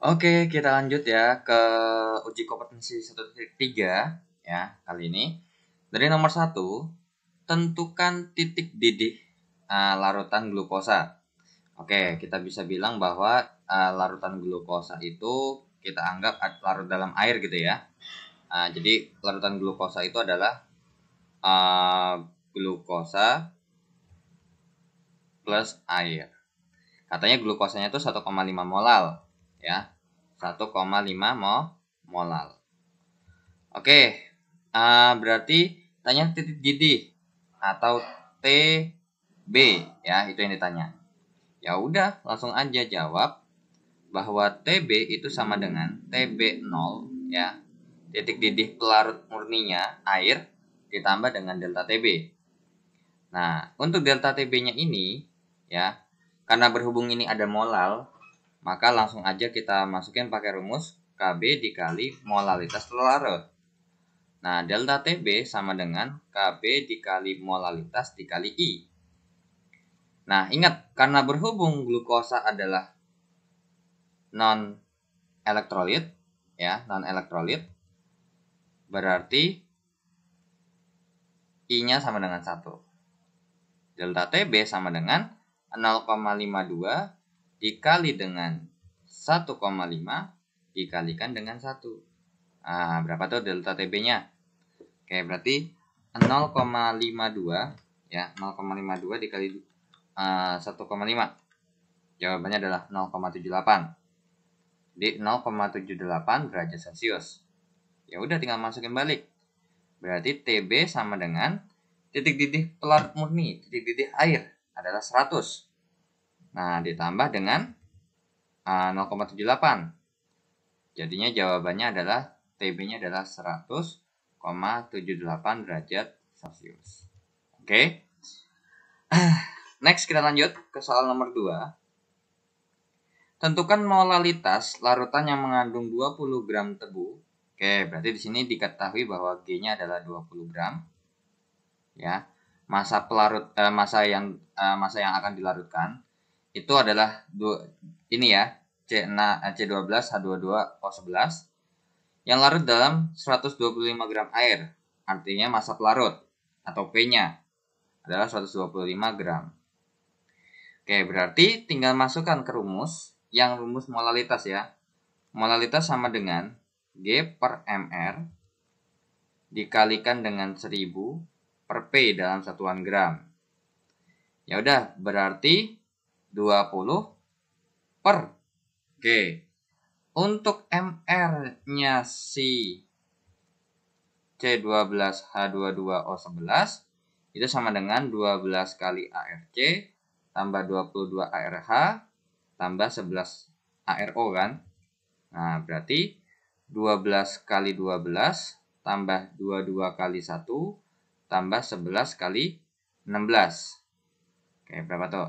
Oke, kita lanjut ya ke uji kompetensi 1.3 ya kali ini. Dari nomor 1, tentukan titik didih uh, larutan glukosa. Oke, kita bisa bilang bahwa uh, larutan glukosa itu kita anggap larut dalam air gitu ya. Uh, jadi larutan glukosa itu adalah uh, glukosa plus air. Katanya glukosanya itu 1,5 molal ya 1,5 molal. Oke, uh, berarti tanya titik gd atau TB ya itu yang ditanya. Ya udah langsung aja jawab bahwa TB itu sama dengan TB0 ya titik didih pelarut murninya air ditambah dengan delta TB. Nah, untuk delta TB-nya ini ya karena berhubung ini ada molal, maka langsung aja kita masukin pakai rumus KB dikali molalitas larut. Nah, delta TB sama dengan KB dikali molalitas dikali I. Nah, ingat, karena berhubung glukosa adalah non elektrolit, ya, non elektrolit, berarti I-nya sama dengan 1. Delta TB sama dengan 0,52 dikali dengan 1,5 dikalikan dengan 1. Nah, berapa tuh delta TB-nya? Oke, berarti 0,52 ya, 0,52 dikali uh, ah, 1,5. Jawabannya adalah 0,78. Jadi 0,78 derajat Celcius. Ya udah tinggal masukin balik. Berarti TB sama dengan titik-titik pelarut murni, titik-titik air adalah 100. Nah, ditambah dengan uh, 0,78. Jadinya jawabannya adalah TB-nya adalah 100,78 derajat Celsius. Oke. Okay. Next kita lanjut ke soal nomor 2. Tentukan molalitas larutan yang mengandung 20 gram tebu. Oke, berarti di sini diketahui bahwa G-nya adalah 20 gram. Ya. Masa pelarut eh, masa yang eh, masa yang akan dilarutkan itu adalah dua, ini ya C6 C12 H22O11 yang larut dalam 125 gram air artinya masa pelarut atau P-nya adalah 125 gram. Oke, berarti tinggal masukkan ke rumus yang rumus molalitas ya. Molalitas sama dengan G per MR dikalikan dengan 1000 per P dalam satuan gram. Ya udah, berarti 20 per G. Untuk MR-nya si C12H22O11 itu sama dengan 12 kali ARC tambah 22 ARH tambah 11 ARO kan. Nah, berarti 12 kali 12 tambah 22 kali 1 tambah 11 kali 16. Oke, berapa tuh?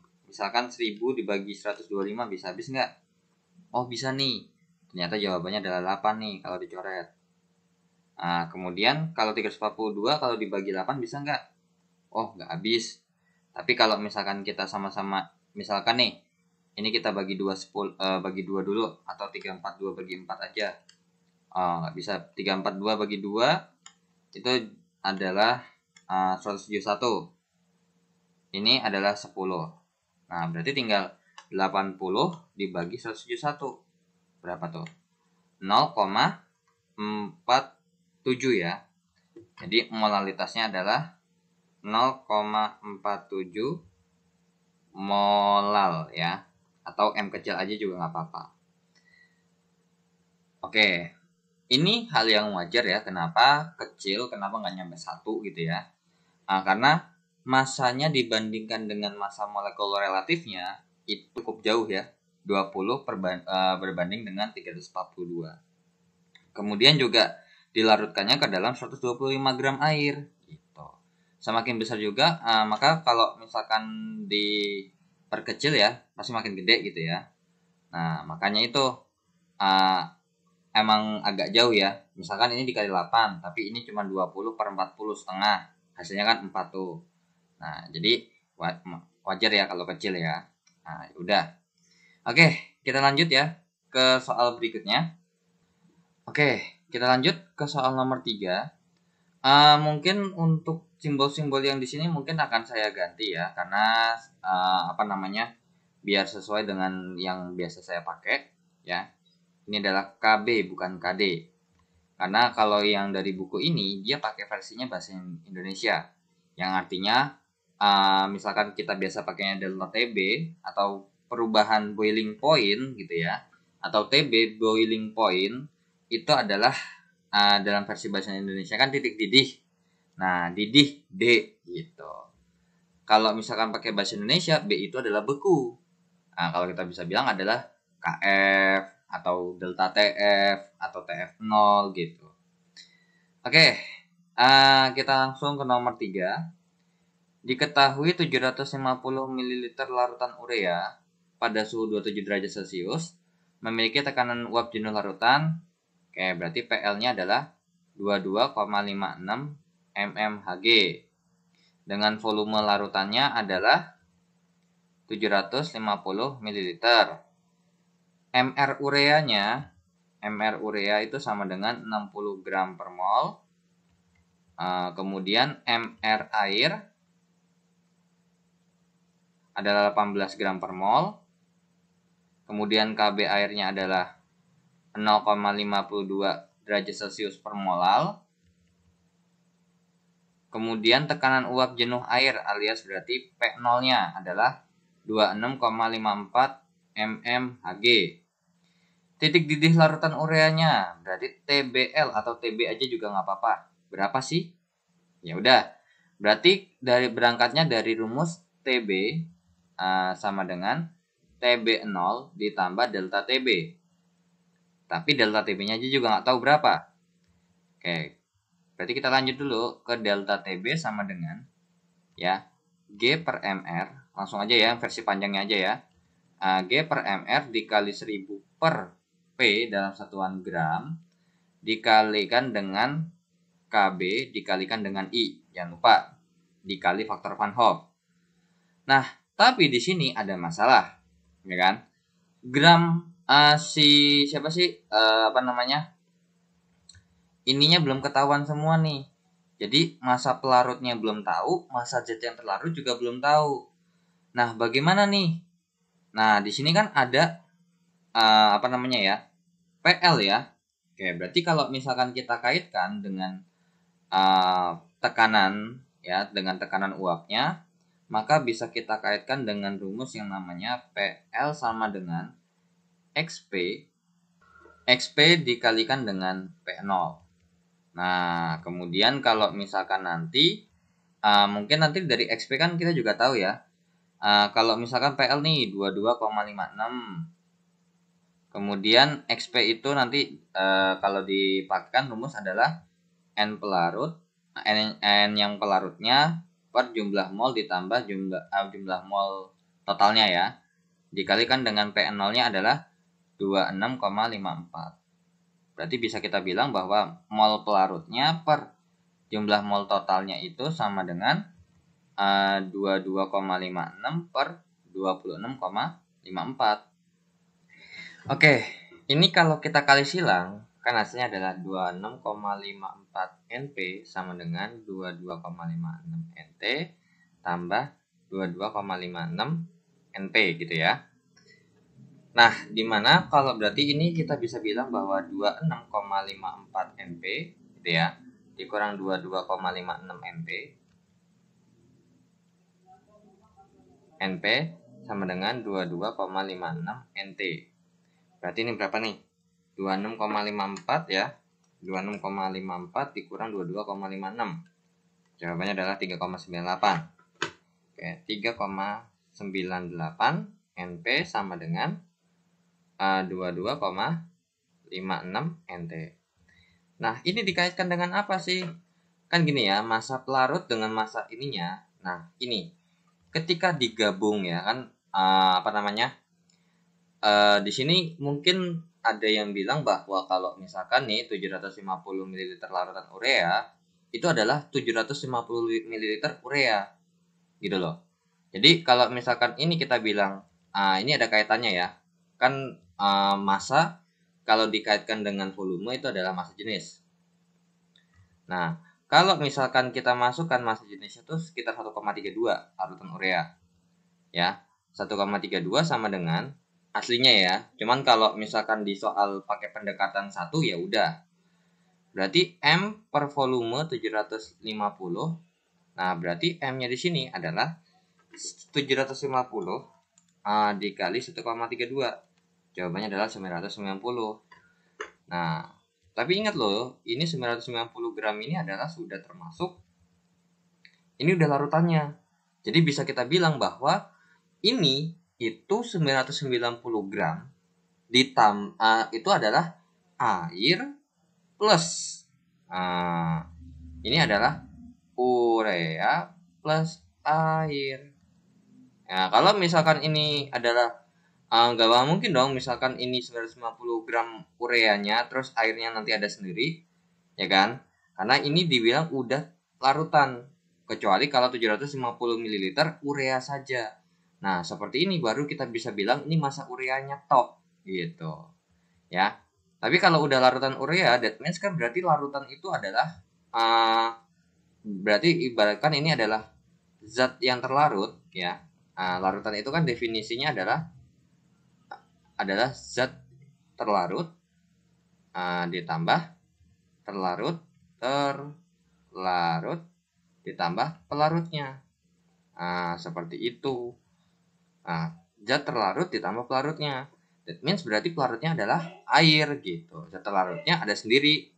misalkan 1000 dibagi 125 bisa habis nggak oh bisa nih ternyata jawabannya adalah 8 nih kalau dicoret nah kemudian kalau 342 kalau dibagi 8 bisa nggak oh nggak habis tapi kalau misalkan kita sama-sama misalkan nih ini kita bagi dua sepul uh, bagi dua dulu atau 342 bagi 4 aja oh, nggak bisa 342 bagi 2 itu adalah eh, uh, 171 ini adalah 10 Nah, berarti tinggal 80 dibagi 171. Berapa tuh? 0,47 ya. Jadi molalitasnya adalah 0,47 molal ya. Atau M kecil aja juga nggak apa-apa. Oke, ini hal yang wajar ya. Kenapa kecil, kenapa nggak nyampe satu gitu ya. Nah, karena masanya dibandingkan dengan masa molekul relatifnya itu cukup jauh ya 20 eh, berbanding dengan 342 kemudian juga dilarutkannya ke dalam 125 gram air gitu semakin besar juga eh, maka kalau misalkan diperkecil ya pasti makin gede gitu ya nah makanya itu eh, emang agak jauh ya. Misalkan ini dikali 8, tapi ini cuma 20 per 40 setengah. Hasilnya kan 4 tuh. Nah, jadi wajar ya kalau kecil ya. Nah, ya udah. Oke, kita lanjut ya ke soal berikutnya. Oke, kita lanjut ke soal nomor 3. Uh, eh, mungkin untuk simbol-simbol yang di sini mungkin akan saya ganti ya karena uh, apa namanya? biar sesuai dengan yang biasa saya pakai ya. Ini adalah KB bukan KD. Karena kalau yang dari buku ini dia pakai versinya bahasa Indonesia yang artinya uh, misalkan kita biasa pakainya delta TB atau perubahan boiling point gitu ya atau TB boiling point itu adalah uh, dalam versi bahasa Indonesia kan titik didih nah didih D gitu kalau misalkan pakai bahasa Indonesia B itu adalah beku nah, kalau kita bisa bilang adalah KF atau delta TF atau TF0 gitu oke okay, uh, kita langsung ke nomor 3 Diketahui 750 ml larutan urea pada suhu 27 derajat Celcius memiliki tekanan uap jenuh larutan, kayak berarti PL-nya adalah 22,56 mmHg. Dengan volume larutannya adalah 750 ml. MR ureanya, MR urea itu sama dengan 60 gram per mol. Eh, kemudian MR air adalah 18 gram per mol. Kemudian KB airnya adalah 0,52 derajat Celcius per molal. Kemudian tekanan uap jenuh air alias berarti P0-nya adalah 26,54 mmHg. Titik didih larutan ureanya berarti TBL atau TB aja juga nggak apa-apa. Berapa sih? Ya udah. Berarti dari berangkatnya dari rumus TB Ah, sama dengan TB0 ditambah delta TB. Tapi delta TB-nya aja juga nggak tahu berapa. Oke, berarti kita lanjut dulu ke delta TB sama dengan ya G per MR. Langsung aja ya, versi panjangnya aja ya. Uh, G per MR dikali 1000 per P dalam satuan gram dikalikan dengan KB dikalikan dengan I. Jangan lupa dikali faktor Van Hoff. Nah, tapi di sini ada masalah, ya kan? Gram uh, si siapa sih uh, apa namanya? Ininya belum ketahuan semua nih. Jadi masa pelarutnya belum tahu, masa jet yang terlarut juga belum tahu. Nah, bagaimana nih? Nah, di sini kan ada uh, apa namanya ya? PL ya. Oke, berarti kalau misalkan kita kaitkan dengan uh, tekanan ya dengan tekanan uapnya maka bisa kita kaitkan dengan rumus yang namanya PL sama dengan XP. XP dikalikan dengan P0. Nah, kemudian kalau misalkan nanti, uh, mungkin nanti dari XP kan kita juga tahu ya, uh, kalau misalkan PL nih 22,56. Kemudian XP itu nanti uh, kalau dipakai rumus adalah N pelarut, nah, N, N yang pelarutnya per jumlah mol ditambah jumlah eh, uh, jumlah mol totalnya ya. Dikalikan dengan P0-nya adalah 26,54. Berarti bisa kita bilang bahwa mol pelarutnya per jumlah mol totalnya itu sama dengan eh, uh, 22,56 per 26,54. Oke, ini kalau kita kali silang kan hasilnya adalah 26,54 NP sama dengan 22,56 NT tambah 22,56 NP gitu ya. Nah, dimana kalau berarti ini kita bisa bilang bahwa 26,54 NP gitu ya, dikurang 22,56 NP. NP sama dengan 22,56 NT. Berarti ini berapa nih? 26,54 ya. 26,54 dikurang 22,56. Jawabannya adalah 3,98. Oke, 3,98 NP sama dengan uh, 22,56 NT. Nah, ini dikaitkan dengan apa sih? Kan gini ya, masa pelarut dengan masa ininya. Nah, ini ketika digabung ya kan uh, apa namanya? Uh, di sini mungkin ada yang bilang bahwa kalau misalkan nih 750 ml larutan urea itu adalah 750 ml urea gitu loh. Jadi kalau misalkan ini kita bilang uh, ini ada kaitannya ya. Kan uh, ah, massa kalau dikaitkan dengan volume itu adalah massa jenis. Nah, kalau misalkan kita masukkan massa jenis itu sekitar 1,32 larutan urea. Ya, 1,32 sama dengan aslinya ya. Cuman kalau misalkan di soal pakai pendekatan satu ya udah. Berarti M per volume 750. Nah, berarti M-nya di sini adalah 750 uh, eh, dikali 1,32. Jawabannya adalah 990. Nah, tapi ingat loh, ini 990 gram ini adalah sudah termasuk ini udah larutannya. Jadi bisa kita bilang bahwa ini itu 990 gram ditam uh, itu adalah air plus uh, ini adalah urea plus air. ya kalau misalkan ini adalah eh, nggak uh, mungkin dong misalkan ini 950 gram ureanya terus airnya nanti ada sendiri ya kan karena ini dibilang udah larutan kecuali kalau 750 ml urea saja Nah, seperti ini baru kita bisa bilang ini masa ureanya top gitu. Ya. Tapi kalau udah larutan urea, that means kan berarti larutan itu adalah uh, berarti ibaratkan ini adalah zat yang terlarut ya. Uh, larutan itu kan definisinya adalah adalah zat terlarut uh, ditambah terlarut terlarut ditambah pelarutnya. Uh, seperti itu. Nah, zat terlarut ditambah pelarutnya. That means berarti pelarutnya adalah air gitu. Zat terlarutnya ada sendiri.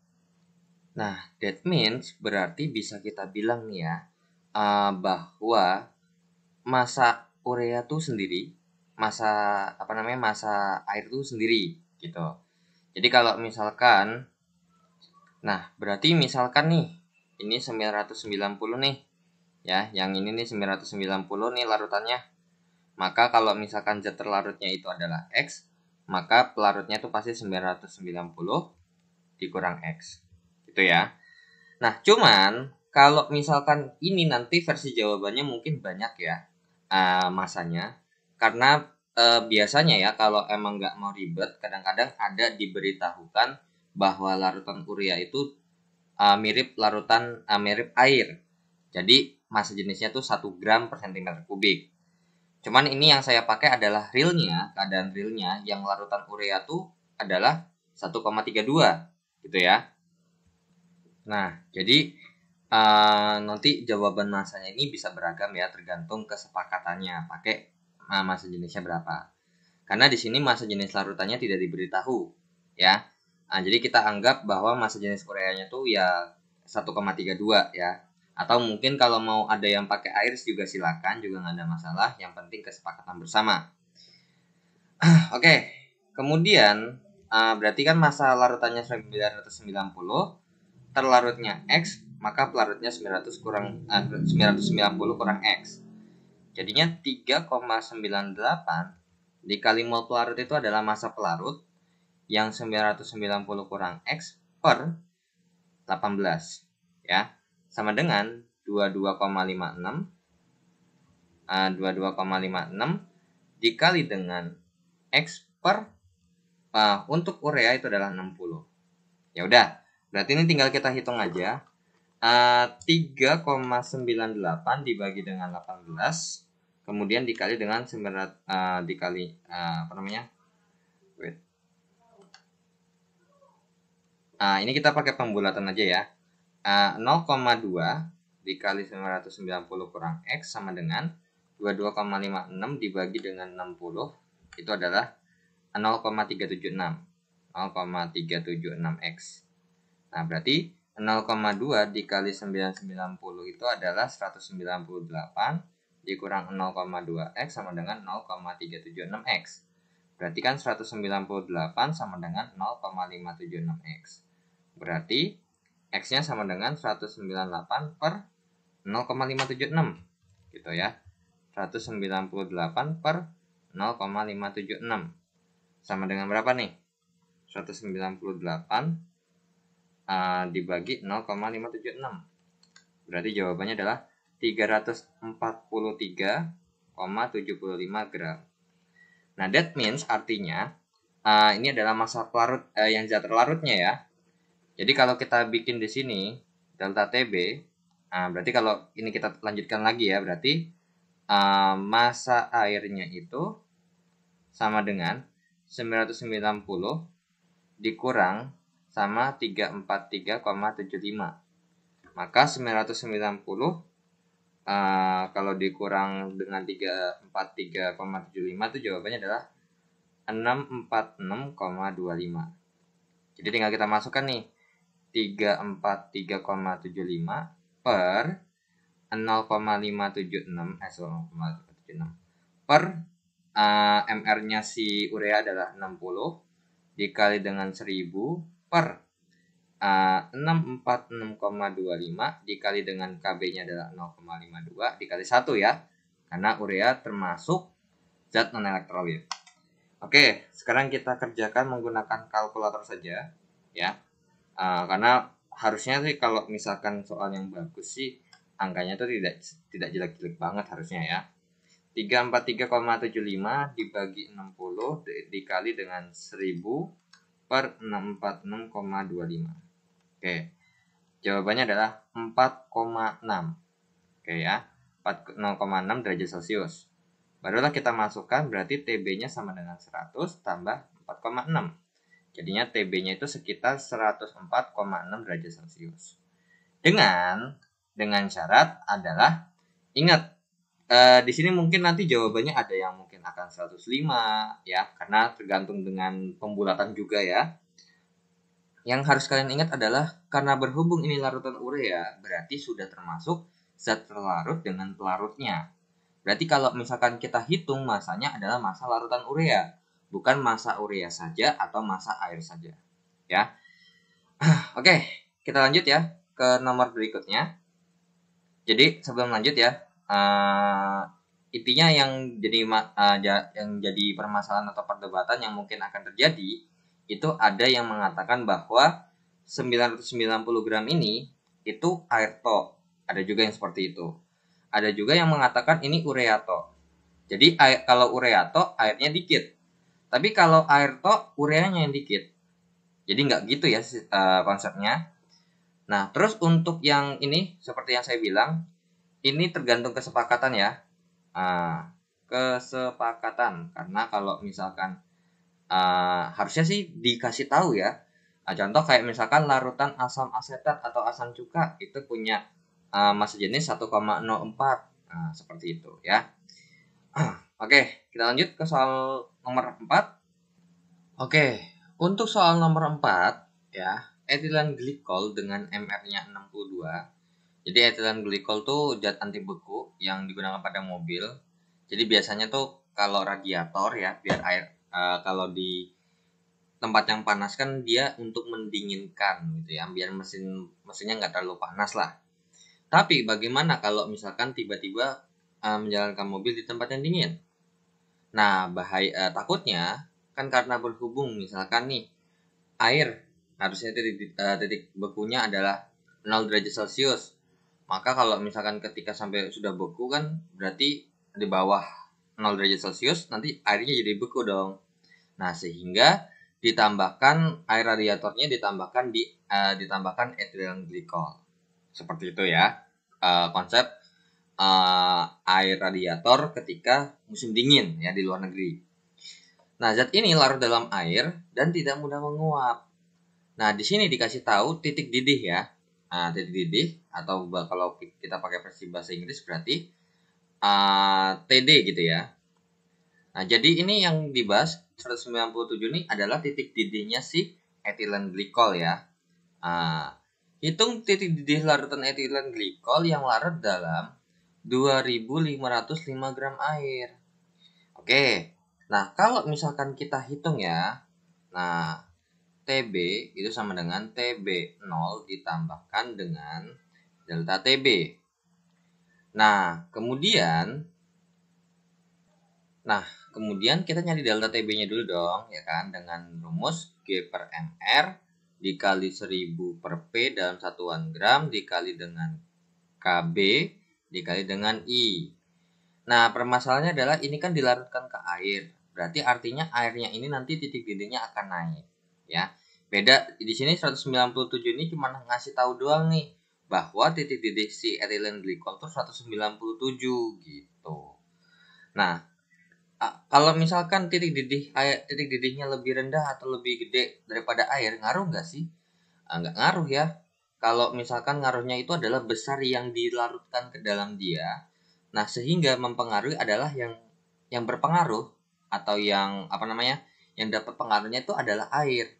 Nah, that means berarti bisa kita bilang nih ya uh, bahwa masa urea tuh sendiri, masa apa namanya masa air tuh sendiri gitu. Jadi kalau misalkan, nah berarti misalkan nih ini 990 nih ya, yang ini nih 990 nih larutannya maka kalau misalkan Z terlarutnya itu adalah X, maka pelarutnya itu pasti 990 dikurang X. Gitu ya. Nah, cuman kalau misalkan ini nanti versi jawabannya mungkin banyak ya uh, masanya. Karena uh, biasanya ya kalau emang nggak mau ribet, kadang-kadang ada diberitahukan bahwa larutan urea itu uh, mirip larutan uh, mirip air. Jadi masa jenisnya itu 1 gram per sentimeter kubik. Cuman ini yang saya pakai adalah realnya, keadaan realnya yang larutan urea tuh adalah 1,32 gitu ya. Nah, jadi uh, nanti jawaban masanya ini bisa beragam ya tergantung kesepakatannya pakai uh, masa jenisnya berapa. Karena di sini masa jenis larutannya tidak diberitahu ya. Nah, jadi kita anggap bahwa masa jenis koreanya tuh ya 1,32 ya atau mungkin kalau mau ada yang pakai air juga silakan juga nggak ada masalah yang penting kesepakatan bersama oke kemudian uh, berarti kan masa larutannya 990 terlarutnya x maka pelarutnya 900 kurang eh, uh, 990 kurang x jadinya 3,98 dikali mol pelarut itu adalah masa pelarut yang 990 kurang x per 18 ya sama dengan 22,56 uh, 22,56 dikali dengan X per uh, untuk urea itu adalah 60 ya udah berarti ini tinggal kita hitung aja uh, ah, 3,98 dibagi dengan 18 kemudian dikali dengan 900 uh, ah, dikali uh, apa namanya wait uh, ini kita pakai pembulatan aja ya. 0,2 dikali 990 kurang X sama dengan 22,56 dibagi dengan 60 itu adalah 0,376 0,376 X nah berarti 0,2 dikali 990 itu adalah 198 dikurang 0,2 X sama dengan 0,376 X berarti kan 198 sama dengan 0,576 X berarti X-nya sama dengan 198 per 0,576 gitu ya. 198 per 0,576 sama dengan berapa nih? 198 uh, eh, dibagi 0,576 berarti jawabannya adalah 343,75 gram. Nah, that means artinya uh, ini adalah masa pelarut uh, eh, yang zat larutnya ya. Jadi kalau kita bikin di sini delta TB, nah berarti kalau ini kita lanjutkan lagi ya, berarti uh, ah, masa airnya itu sama dengan 990 dikurang sama 343,75. Maka 990 uh, ah, kalau dikurang dengan 343,75 itu jawabannya adalah 646,25. Jadi tinggal kita masukkan nih 343,75 per 0,576 eh 0,576 per uh, eh, MR-nya si urea adalah 60 dikali dengan 1000 per uh, eh, 646,25 dikali dengan KB-nya adalah 0,52 dikali 1 ya karena urea termasuk zat non elektrolit. Oke, sekarang kita kerjakan menggunakan kalkulator saja ya uh, karena harusnya sih kalau misalkan soal yang bagus sih angkanya tuh tidak tidak jelek-jelek banget harusnya ya 343,75 dibagi 60 di, dikali dengan 1000 per 646,25 oke jawabannya adalah 4,6 oke ya 4,6 derajat celcius barulah kita masukkan berarti TB nya sama dengan 100 tambah 4,6 Jadinya TB-nya itu sekitar 104,6 derajat Celcius. Dengan dengan syarat adalah ingat eh, di sini mungkin nanti jawabannya ada yang mungkin akan 105 ya karena tergantung dengan pembulatan juga ya. Yang harus kalian ingat adalah karena berhubung ini larutan urea berarti sudah termasuk zat terlarut dengan pelarutnya. Berarti kalau misalkan kita hitung masanya adalah masa larutan urea bukan masa urea saja atau masa air saja. Ya. Oke, kita lanjut ya ke nomor berikutnya. Jadi sebelum lanjut ya, uh, intinya yang jadi uh, yang jadi permasalahan atau perdebatan yang mungkin akan terjadi itu ada yang mengatakan bahwa 990 gram ini itu air to. Ada juga yang seperti itu. Ada juga yang mengatakan ini ureato Jadi air, kalau ureato airnya dikit, tapi kalau air tok ureanya yang dikit. Jadi nggak gitu ya uh, konsepnya. Nah, terus untuk yang ini seperti yang saya bilang, ini tergantung kesepakatan ya. Uh, kesepakatan karena kalau misalkan uh, harusnya sih dikasih tahu ya. Nah, contoh kayak misalkan larutan asam asetat atau asam cuka itu punya uh, massa jenis 1,04 nah, seperti itu ya. Oke, okay. Kita lanjut ke soal nomor 4. Oke, untuk soal nomor 4 ya, etilen glikol dengan MR-nya 62. Jadi etilen glikol tuh zat anti beku yang digunakan pada mobil. Jadi biasanya tuh kalau radiator ya, biar air uh, kalau di tempat yang panas kan dia untuk mendinginkan gitu ya, biar mesin mesinnya nggak terlalu panas lah. Tapi bagaimana kalau misalkan tiba-tiba uh, menjalankan mobil di tempat yang dingin? Nah, bahaya eh, takutnya kan karena berhubung misalkan nih air harusnya titik, eh, titik bekunya adalah 0 derajat Celcius. Maka kalau misalkan ketika sampai sudah beku kan berarti di bawah 0 derajat Celcius nanti airnya jadi beku dong. Nah, sehingga ditambahkan air radiatornya ditambahkan di uh, ditambahkan etilen glikol. Seperti itu ya. Uh, konsep uh, air radiator ketika musim dingin ya di luar negeri. Nah, zat ini larut dalam air dan tidak mudah menguap. Nah, di sini dikasih tahu titik didih ya. Nah, titik didih atau kalau kita pakai versi bahasa Inggris berarti uh, eh, TD gitu ya. Nah, jadi ini yang dibahas 197 ini adalah titik didihnya si etilen glikol ya. Nah, hitung titik didih larutan etilen glikol yang larut dalam 2.505 gram air. Oke, nah kalau misalkan kita hitung ya, nah TB itu sama dengan TB0 ditambahkan dengan delta TB. Nah, kemudian Nah, kemudian kita nyari delta TB-nya dulu dong, ya kan? Dengan rumus G per MR dikali 1000 per P dalam satuan gram dikali dengan KB dikali dengan I. Nah, permasalahannya adalah ini kan dilarutkan ke air. Berarti artinya airnya ini nanti titik didihnya akan naik, ya. Beda di sini 197 ini cuma ngasih tahu doang nih bahwa titik didih si ethylene glycol itu 197 gitu. Nah, kalau misalkan titik didih air titik didihnya lebih rendah atau lebih gede daripada air ngaruh nggak sih ah, nggak ngaruh ya kalau misalkan ngaruhnya itu adalah besar yang dilarutkan ke dalam dia. Nah, sehingga mempengaruhi adalah yang yang berpengaruh atau yang apa namanya? yang dapat pengaruhnya itu adalah air.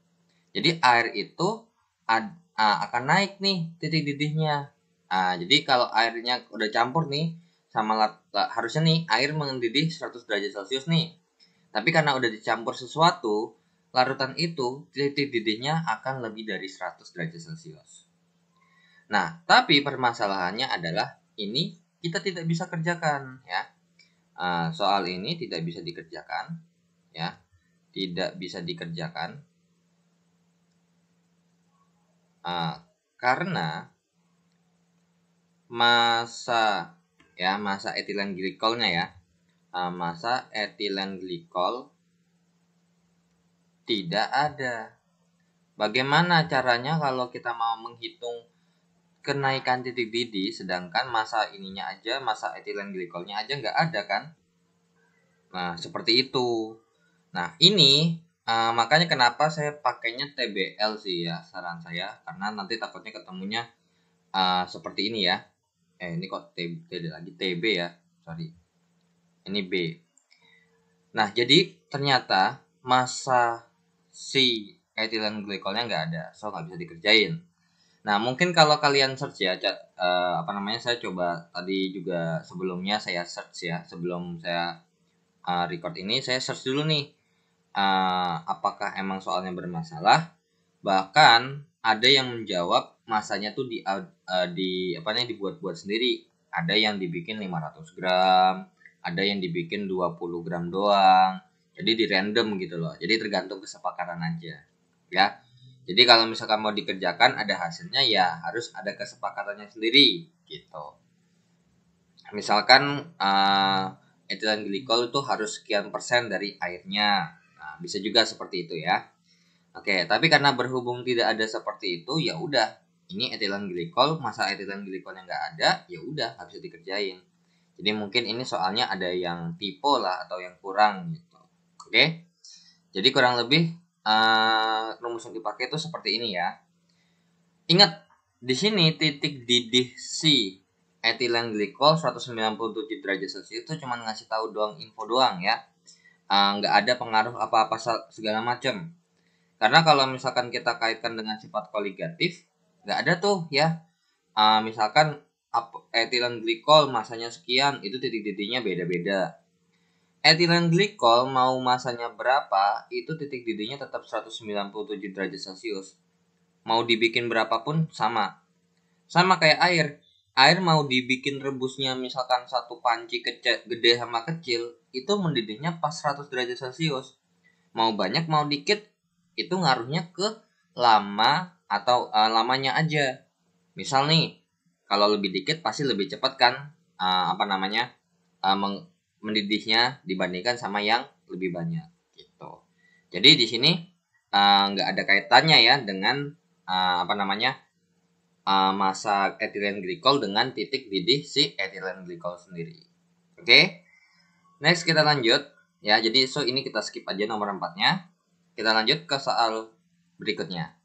Jadi air itu ad, a, akan naik nih titik didihnya. jadi kalau airnya udah campur nih sama lat, lat, harusnya nih air mendidih 100 derajat Celcius nih. Tapi karena udah dicampur sesuatu, larutan itu titik didihnya akan lebih dari 100 derajat Celcius. Nah, tapi permasalahannya adalah ini kita tidak bisa kerjakan ya. Ah, soal ini tidak bisa dikerjakan ya. Tidak bisa dikerjakan. Ah, karena masa ya masa etilen glikolnya ya ah, masa etilen glikol tidak ada bagaimana caranya kalau kita mau menghitung kenaikan titik didi sedangkan masa ininya aja masa etilen glikolnya aja nggak ada kan nah seperti itu nah ini uh, makanya kenapa saya pakainya TBL sih ya saran saya karena nanti takutnya ketemunya uh, seperti ini ya eh ini kok TB lagi TB ya sorry ini B nah jadi ternyata masa si etilen glikolnya nggak ada so nggak bisa dikerjain Nah, mungkin kalau kalian search ya, uh, apa namanya, saya coba tadi juga sebelumnya saya search ya, sebelum saya uh, record ini, saya search dulu nih, uh, apakah emang soalnya bermasalah. Bahkan ada yang menjawab masanya tuh di, uh, di apa namanya dibuat-buat sendiri. Ada yang dibikin 500 gram, ada yang dibikin 20 gram doang. Jadi di random gitu loh. Jadi tergantung kesepakatan aja. Ya jadi kalau misalkan mau dikerjakan ada hasilnya ya harus ada kesepakatannya sendiri gitu. Misalkan uh, eh, etilen glikol itu harus sekian persen dari airnya. Nah, bisa juga seperti itu ya. Oke, tapi karena berhubung tidak ada seperti itu ya udah ini etilen glikol masa etilen glikolnya nggak ada ya udah harus dikerjain jadi mungkin ini soalnya ada yang typo lah atau yang kurang gitu oke jadi kurang lebih uh, rumus yang dipakai itu seperti ini ya. Ingat, di sini titik didih C etilen glikol 197 derajat Celcius itu cuma ngasih tahu doang info doang ya. Eh, nggak uh, ada pengaruh apa-apa segala macam. Karena kalau misalkan kita kaitkan dengan sifat koligatif, nggak ada tuh ya. Uh, misalkan etilen glikol masanya sekian, itu titik-titiknya beda-beda etilen glikol mau masanya berapa, itu titik didihnya tetap 197 derajat Celcius. Mau dibikin berapapun sama. Sama kayak air. Air mau dibikin rebusnya misalkan satu panci kecil, gede sama kecil, itu mendidihnya pas 100 derajat Celcius. Mau banyak mau dikit, itu ngaruhnya ke lama atau uh, lamanya aja. Misal nih, kalau lebih dikit pasti lebih cepat kan uh, apa namanya? Uh, meng mendidihnya dibandingkan sama yang lebih banyak gitu. Jadi di sini eh, nggak uh, ada kaitannya ya dengan uh, apa namanya uh, masa etilen glikol dengan titik didih si etilen glikol sendiri. Oke, okay? next kita lanjut ya. Jadi so ini kita skip aja nomor empatnya. Kita lanjut ke soal berikutnya.